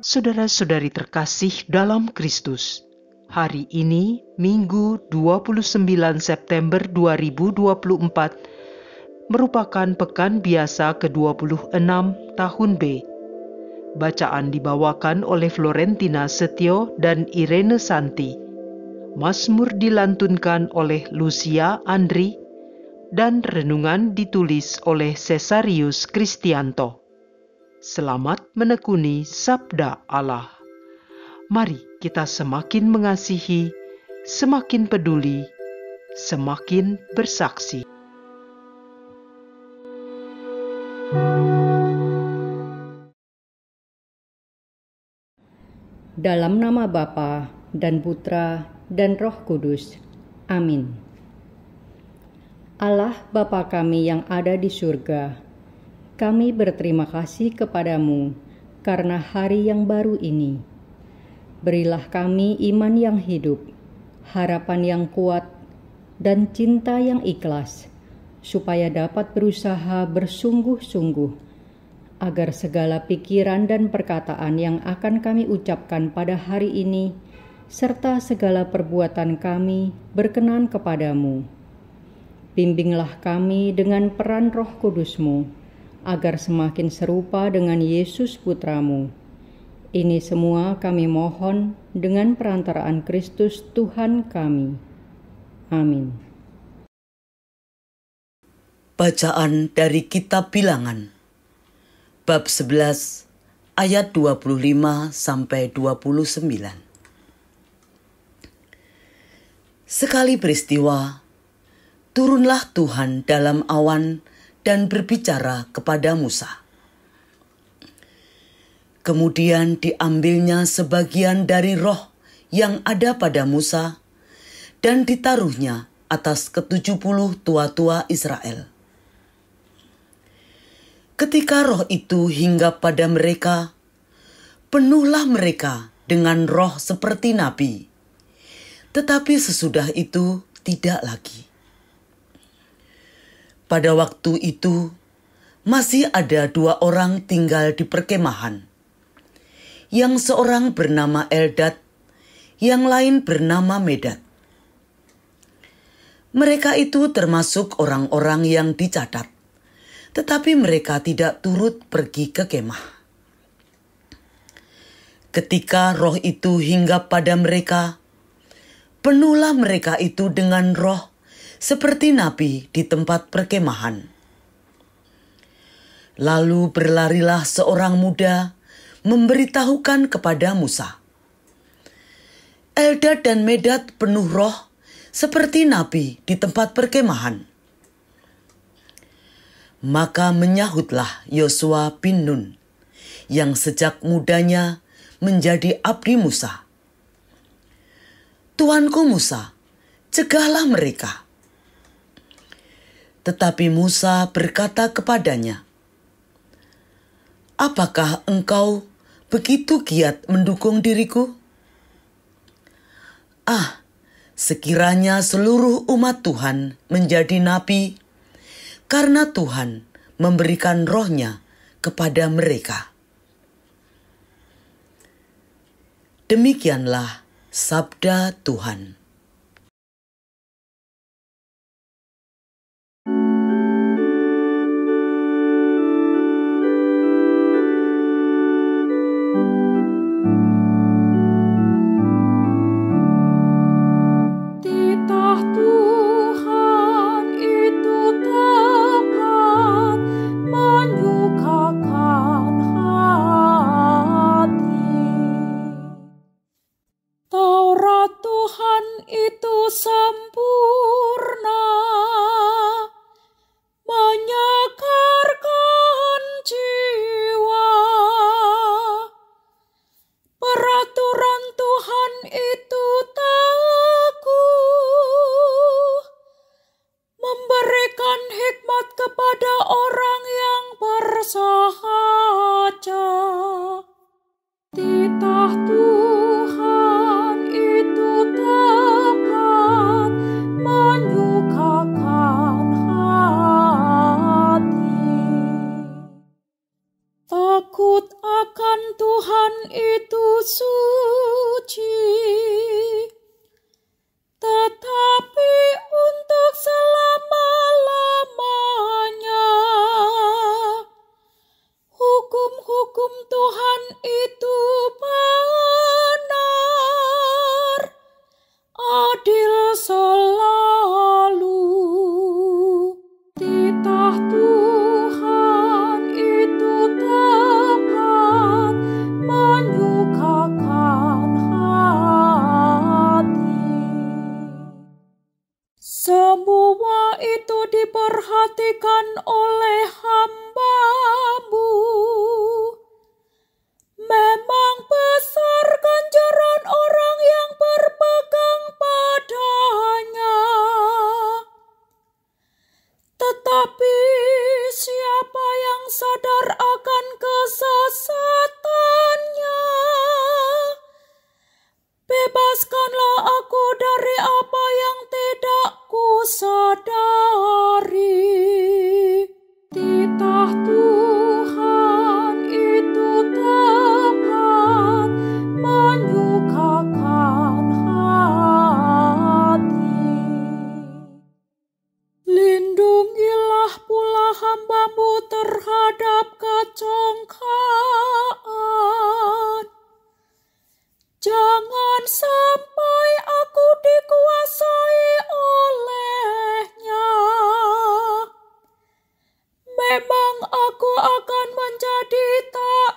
Saudara-saudari terkasih dalam Kristus, hari ini Minggu 29 September 2024 merupakan pekan biasa ke-26 tahun B. Bacaan dibawakan oleh Florentina Setio dan Irene Santi. Masmur dilantunkan oleh Lucia Andri dan renungan ditulis oleh Cesarius Kristianto. Selamat menekuni sabda Allah. Mari kita semakin mengasihi, semakin peduli, semakin bersaksi. Dalam nama Bapa dan Putra dan Roh Kudus. Amin. Allah Bapa kami yang ada di surga, kami berterima kasih kepadamu karena hari yang baru ini. Berilah kami iman yang hidup, harapan yang kuat, dan cinta yang ikhlas, supaya dapat berusaha bersungguh-sungguh agar segala pikiran dan perkataan yang akan kami ucapkan pada hari ini, serta segala perbuatan kami berkenan kepadamu. Bimbinglah kami dengan peran roh kudusmu, agar semakin serupa dengan Yesus Putramu. Ini semua kami mohon dengan perantaraan Kristus Tuhan kami. Amin. Bacaan dari Kitab Bilangan Bab 11 ayat 25 sampai 29 Sekali peristiwa, turunlah Tuhan dalam awan dan berbicara kepada Musa. Kemudian diambilnya sebagian dari roh yang ada pada Musa dan ditaruhnya atas ketujuh puluh tua-tua Israel. Ketika roh itu hingga pada mereka, penuhlah mereka dengan roh seperti nabi. Tetapi sesudah itu tidak lagi. Pada waktu itu, masih ada dua orang tinggal di perkemahan. Yang seorang bernama Eldad, yang lain bernama Medad. Mereka itu termasuk orang-orang yang dicatat, tetapi mereka tidak turut pergi ke kemah. Ketika roh itu hinggap pada mereka, penuhlah mereka itu dengan roh seperti nabi di tempat perkemahan. Lalu berlarilah seorang muda memberitahukan kepada Musa. Eldad dan Medad penuh roh seperti nabi di tempat perkemahan. Maka menyahutlah Yosua bin Nun yang sejak mudanya menjadi abdi Musa. Tuanku Musa, cegahlah mereka tetapi Musa berkata kepadanya, "Apakah engkau begitu giat mendukung diriku? Ah, sekiranya seluruh umat Tuhan menjadi nabi, karena Tuhan memberikan rohnya kepada mereka. Demikianlah sabda Tuhan. takut akan Tuhan itu suci. Tetapi untuk selama-lamanya, hukum-hukum Tuhan itu benar, adil, salam. o sol. memang aku akan menjadi tak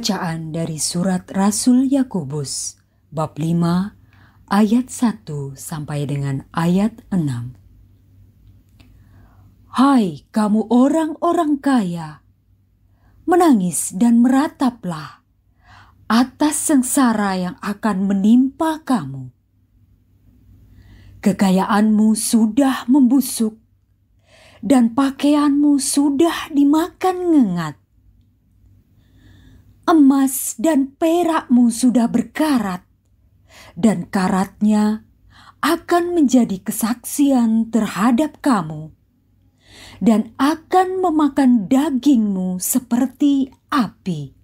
Bacaan dari surat Rasul Yakobus bab 5 ayat 1 sampai dengan ayat 6. Hai kamu orang-orang kaya, menangis dan merataplah atas sengsara yang akan menimpa kamu. Kekayaanmu sudah membusuk dan pakaianmu sudah dimakan ngengat emas dan perakmu sudah berkarat, dan karatnya akan menjadi kesaksian terhadap kamu, dan akan memakan dagingmu seperti api.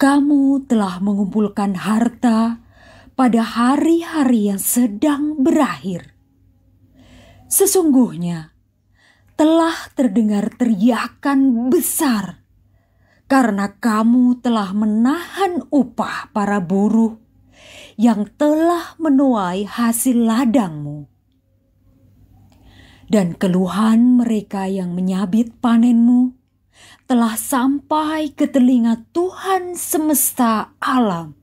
Kamu telah mengumpulkan harta pada hari-hari yang sedang berakhir. Sesungguhnya telah terdengar teriakan besar karena kamu telah menahan upah para buruh yang telah menuai hasil ladangmu. Dan keluhan mereka yang menyabit panenmu telah sampai ke telinga Tuhan semesta alam.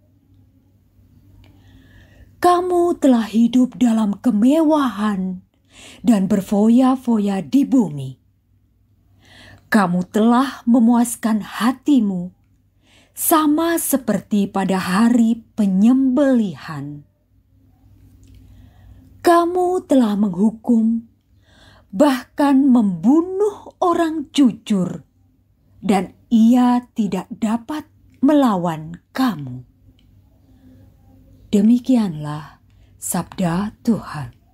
Kamu telah hidup dalam kemewahan dan berfoya-foya di bumi kamu telah memuaskan hatimu, sama seperti pada hari penyembelihan. Kamu telah menghukum, bahkan membunuh orang jujur, dan ia tidak dapat melawan kamu. Demikianlah sabda Tuhan.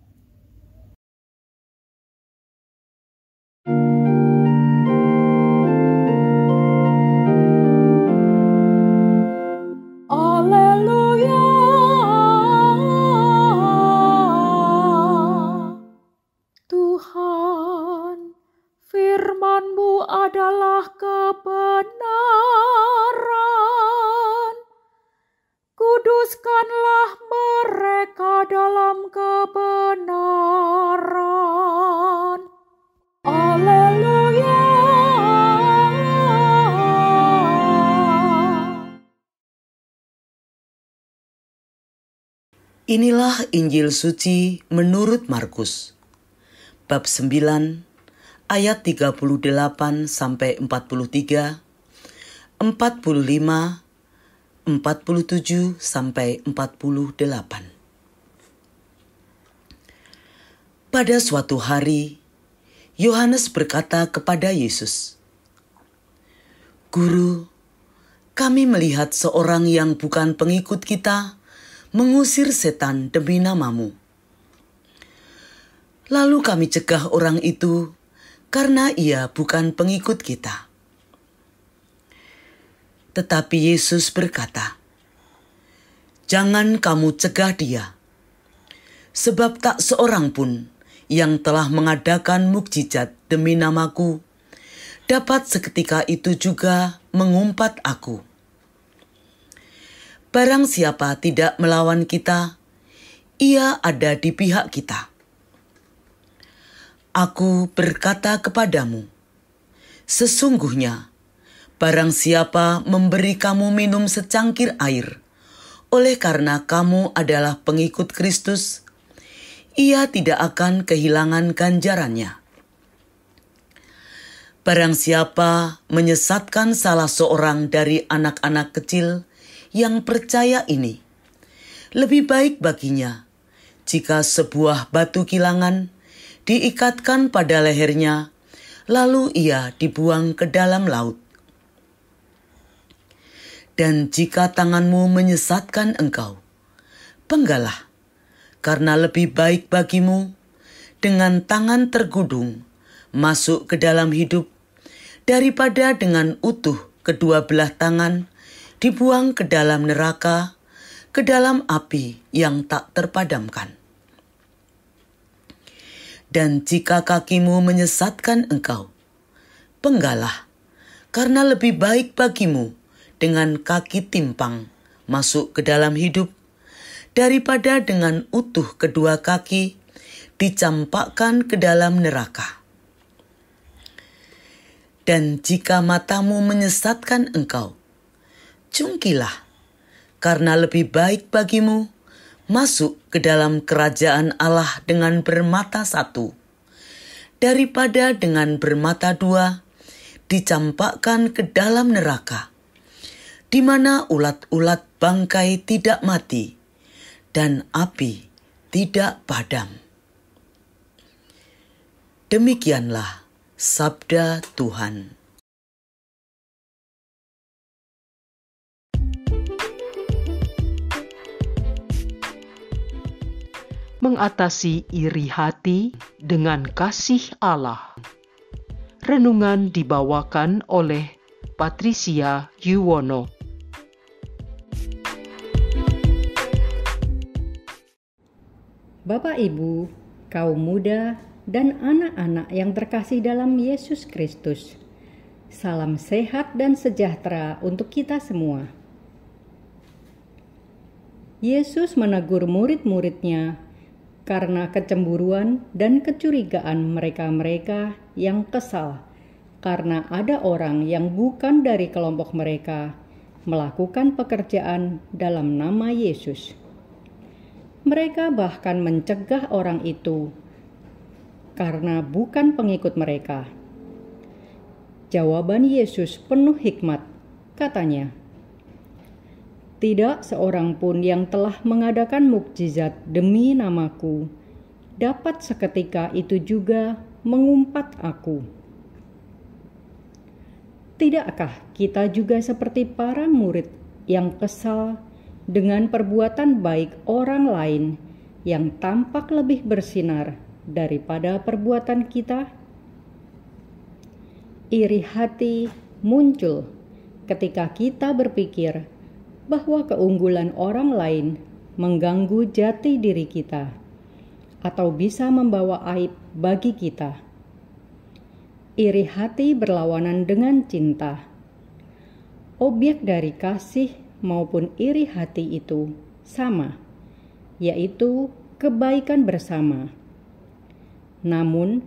adalah kebenaran. Kuduskanlah mereka dalam kebenaran. Haleluya. Inilah Injil suci menurut Markus. Bab 9 ayat 38 sampai 43, 45, 47 sampai 48. Pada suatu hari, Yohanes berkata kepada Yesus, "Guru, kami melihat seorang yang bukan pengikut kita mengusir setan demi namamu. Lalu kami cegah orang itu karena ia bukan pengikut kita. Tetapi Yesus berkata, "Jangan kamu cegah dia, sebab tak seorang pun yang telah mengadakan mukjizat demi namaku dapat seketika itu juga mengumpat aku. Barang siapa tidak melawan kita, ia ada di pihak kita." Aku berkata kepadamu, sesungguhnya barang siapa memberi kamu minum secangkir air, oleh karena kamu adalah pengikut Kristus, ia tidak akan kehilangan ganjarannya. Barang siapa menyesatkan salah seorang dari anak-anak kecil yang percaya ini, lebih baik baginya jika sebuah batu kilangan diikatkan pada lehernya, lalu ia dibuang ke dalam laut. Dan jika tanganmu menyesatkan engkau, penggalah, karena lebih baik bagimu dengan tangan tergudung masuk ke dalam hidup daripada dengan utuh kedua belah tangan dibuang ke dalam neraka, ke dalam api yang tak terpadamkan. Dan jika kakimu menyesatkan engkau, penggalah, karena lebih baik bagimu dengan kaki timpang masuk ke dalam hidup daripada dengan utuh kedua kaki dicampakkan ke dalam neraka. Dan jika matamu menyesatkan engkau, cungkilah, karena lebih baik bagimu masuk ke dalam kerajaan Allah dengan bermata satu, daripada dengan bermata dua dicampakkan ke dalam neraka, di mana ulat-ulat bangkai tidak mati dan api tidak padam. Demikianlah sabda Tuhan. mengatasi iri hati dengan kasih Allah. Renungan dibawakan oleh Patricia Yuwono. Bapak, Ibu, kaum muda, dan anak-anak yang terkasih dalam Yesus Kristus, salam sehat dan sejahtera untuk kita semua. Yesus menegur murid-muridnya karena kecemburuan dan kecurigaan mereka-mereka yang kesal karena ada orang yang bukan dari kelompok mereka melakukan pekerjaan dalam nama Yesus. Mereka bahkan mencegah orang itu karena bukan pengikut mereka. Jawaban Yesus penuh hikmat, katanya. Tidak seorang pun yang telah mengadakan mukjizat demi namaku dapat seketika itu juga mengumpat aku. Tidakkah kita juga seperti para murid yang kesal dengan perbuatan baik orang lain yang tampak lebih bersinar daripada perbuatan kita? Iri hati muncul ketika kita berpikir bahwa keunggulan orang lain mengganggu jati diri kita atau bisa membawa aib bagi kita. Iri hati berlawanan dengan cinta. Objek dari kasih maupun iri hati itu sama, yaitu kebaikan bersama. Namun,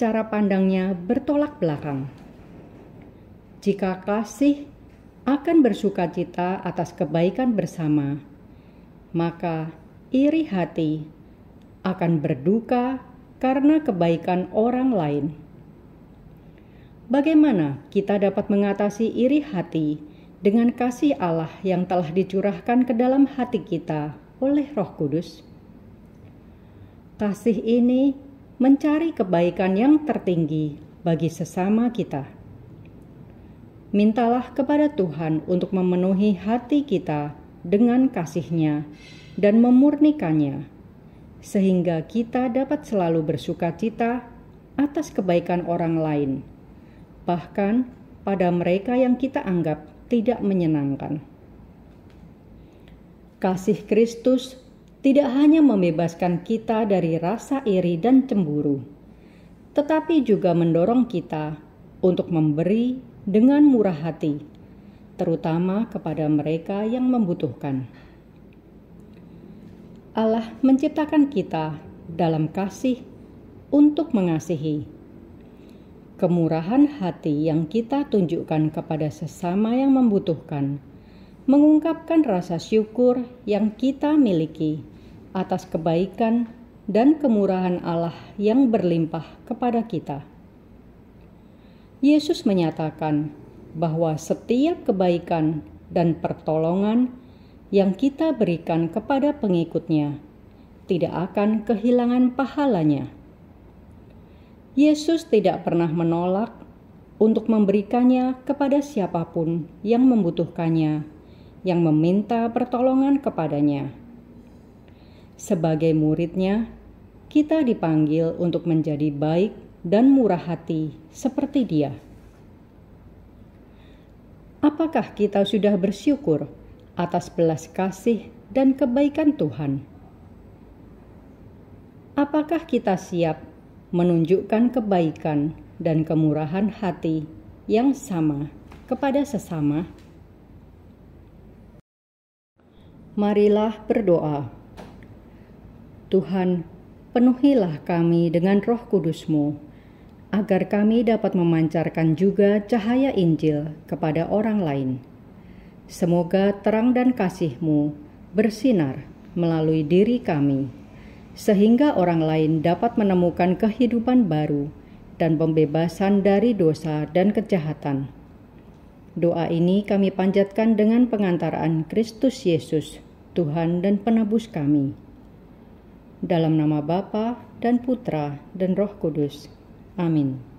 cara pandangnya bertolak belakang. Jika kasih akan bersuka cita atas kebaikan bersama, maka iri hati akan berduka karena kebaikan orang lain. Bagaimana kita dapat mengatasi iri hati dengan kasih Allah yang telah dicurahkan ke dalam hati kita oleh Roh Kudus? Kasih ini mencari kebaikan yang tertinggi bagi sesama kita mintalah kepada Tuhan untuk memenuhi hati kita dengan kasih-Nya dan memurnikannya, sehingga kita dapat selalu bersuka cita atas kebaikan orang lain, bahkan pada mereka yang kita anggap tidak menyenangkan. Kasih Kristus tidak hanya membebaskan kita dari rasa iri dan cemburu, tetapi juga mendorong kita untuk memberi dengan murah hati, terutama kepada mereka yang membutuhkan. Allah menciptakan kita dalam kasih untuk mengasihi. Kemurahan hati yang kita tunjukkan kepada sesama yang membutuhkan mengungkapkan rasa syukur yang kita miliki atas kebaikan dan kemurahan Allah yang berlimpah kepada kita. Yesus menyatakan bahwa setiap kebaikan dan pertolongan yang kita berikan kepada pengikutnya tidak akan kehilangan pahalanya. Yesus tidak pernah menolak untuk memberikannya kepada siapapun yang membutuhkannya, yang meminta pertolongan kepadanya. Sebagai muridnya, kita dipanggil untuk menjadi baik dan murah hati seperti Dia. Apakah kita sudah bersyukur atas belas kasih dan kebaikan Tuhan? Apakah kita siap menunjukkan kebaikan dan kemurahan hati yang sama kepada sesama? Marilah berdoa. Tuhan, penuhilah kami dengan roh kudusmu agar kami dapat memancarkan juga cahaya Injil kepada orang lain. Semoga terang dan kasihmu bersinar melalui diri kami, sehingga orang lain dapat menemukan kehidupan baru dan pembebasan dari dosa dan kejahatan. Doa ini kami panjatkan dengan pengantaran Kristus Yesus, Tuhan dan Penebus kami. Dalam nama Bapa dan Putra dan Roh Kudus. Amin.